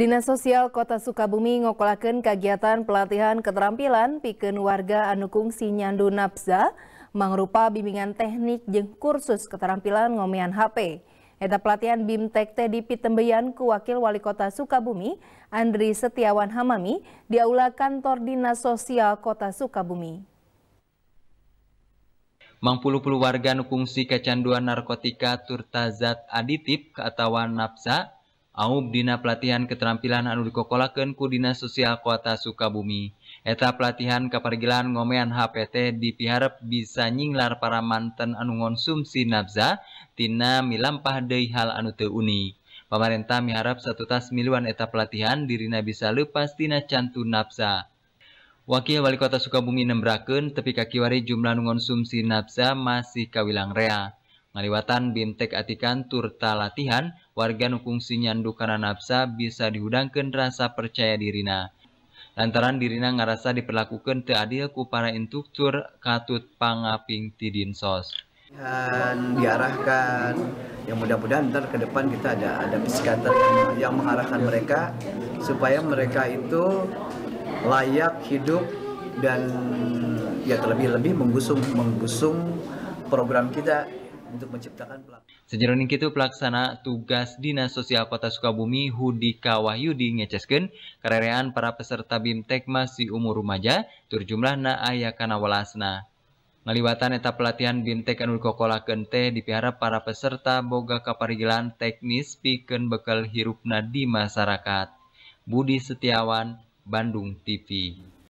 Dinas Sosial Kota Sukabumi ngokolakan kegiatan pelatihan keterampilan piken warga anukung sinyandu napsa, mengrupa mangrupa bimbingan teknik jeng kursus keterampilan ngomian HP. Eta pelatihan BIMTEK teh Pitembeyan ku Wakil Wali Kota Sukabumi, Andri Setiawan Hamami, di aula kantor Dinas Sosial Kota Sukabumi. Mangpulu-pulu warga nukungsi kecanduan narkotika turtazat aditif keatawan napsa Dina pelatihan keterampilan anulikokolakenku Dina Sosial Kuta Sukabumi. Etap pelatihan keperigilan ngoomean HPT dipiharap bisa nyinglar para manten anu onsumsi Nafza, Tina milampah Dei hal Anuuni. Pemarintah miharap satu tas milan etap pelatihan di Na bisa Lepastina Cantu Nafsa. Wakil Walikota Sukabumi nembraken tepi kaki wari jumlah anu onsumsi Nafsa masih kawilangrea. Ngaliwatan bintek atikan turta latihan, warga nukungsi nyandu karena nafsa bisa dihudangkan rasa percaya dirina. Lantaran dirina ngerasa diperlakukan teadil ku para instruktur katut pangaping tidin sos. Dan diarahkan, yang mudah-mudahan ntar ke depan kita ada ada psikiater yang, yang mengarahkan mereka supaya mereka itu layak hidup dan ya terlebih-lebih menggusung menggusung program kita untuk menciptakan pelaku. Sejauh ini itu pelaksana tugas Dinas Sosial Kota Sukabumi Hudika Wahyudi ngeceskeun kererean para peserta BIMTEK masih umur remaja terjumlah na aya kana welasna. Ngaliwatan etap pelatihan BIMTEK anul kokola kente dipiharap para peserta boga kaparigilan teknis piken bekal hirupna di masyarakat. Budi Setiawan, Bandung TV.